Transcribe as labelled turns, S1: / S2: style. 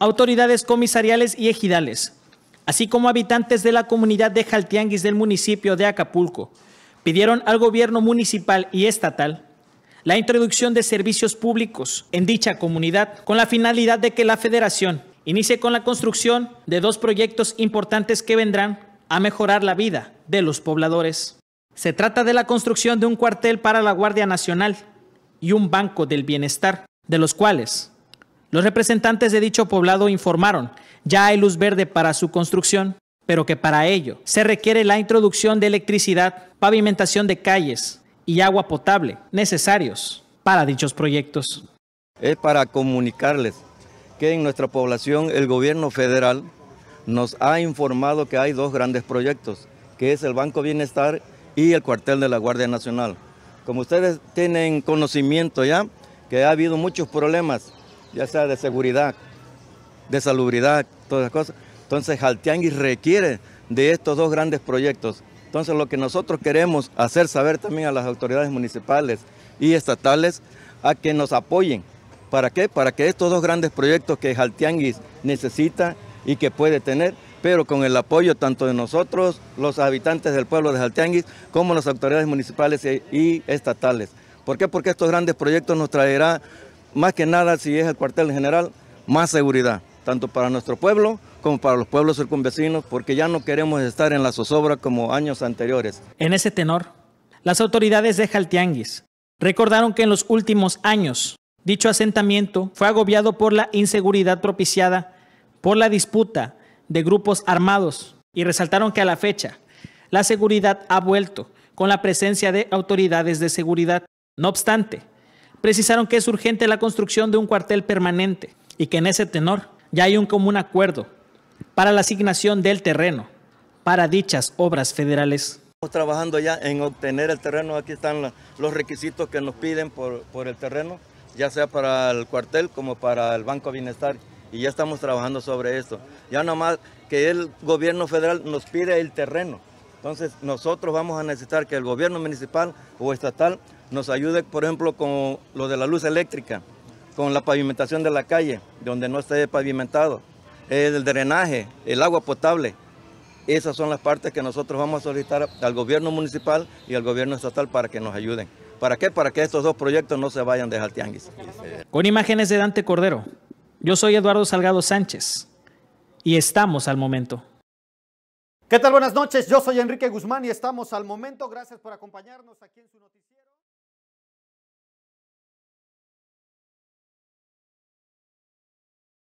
S1: autoridades comisariales y ejidales, así como habitantes de la comunidad de Jaltianguis del municipio de Acapulco, pidieron al gobierno municipal y estatal la introducción de servicios públicos en dicha comunidad con la finalidad de que la federación inicie con la construcción de dos proyectos importantes que vendrán a mejorar la vida de los pobladores. Se trata de la construcción de un cuartel para la Guardia Nacional y un banco del bienestar, de los cuales los representantes de dicho poblado informaron, ya hay luz verde para su construcción, pero que para ello se requiere la introducción de electricidad, pavimentación de calles y agua potable
S2: necesarios para dichos proyectos. Es para comunicarles que en nuestra población el gobierno federal nos ha informado que hay dos grandes proyectos, que es el Banco Bienestar y el cuartel de la Guardia Nacional. Como ustedes tienen conocimiento ya, que ha habido muchos problemas ya sea de seguridad, de salubridad, todas las cosas. Entonces Jaltianguis requiere de estos dos grandes proyectos. Entonces lo que nosotros queremos hacer saber también a las autoridades municipales y estatales a que nos apoyen. ¿Para qué? Para que estos dos grandes proyectos que Jaltianguis necesita y que puede tener, pero con el apoyo tanto de nosotros, los habitantes del pueblo de Jaltianguis, como las autoridades municipales e- y estatales. ¿Por qué? Porque estos grandes proyectos nos traerán más que nada si es el cuartel general, más seguridad, tanto para nuestro pueblo como para los pueblos circunvecinos, porque ya no queremos estar en la zozobra como años anteriores. En ese tenor, las autoridades de Jaltianguis
S1: recordaron que en los últimos años dicho asentamiento fue agobiado por la inseguridad propiciada por la disputa de grupos armados y resaltaron que a la fecha la seguridad ha vuelto con la presencia de autoridades de seguridad. No obstante, precisaron que es urgente la construcción de un cuartel permanente y que en ese tenor ya hay un común acuerdo para la asignación del terreno para dichas obras federales.
S2: Estamos trabajando ya en obtener el terreno, aquí están los requisitos que nos piden por, por el terreno, ya sea para el cuartel como para el Banco Bienestar y ya estamos trabajando sobre esto. Ya más que el gobierno federal nos pide el terreno entonces nosotros vamos a necesitar que el gobierno municipal o estatal nos ayude, por ejemplo, con lo de la luz eléctrica, con la pavimentación de la calle, donde no esté pavimentado, el drenaje, el agua potable. Esas son las partes que nosotros vamos a solicitar al gobierno municipal y al gobierno estatal para que nos ayuden. ¿Para qué? Para que estos dos proyectos no se vayan de Jaltianguis.
S1: Con imágenes de Dante Cordero, yo soy Eduardo Salgado Sánchez y estamos al momento. ¿Qué tal? Buenas noches. Yo soy Enrique Guzmán y estamos al momento. Gracias por acompañarnos aquí en su noticiero.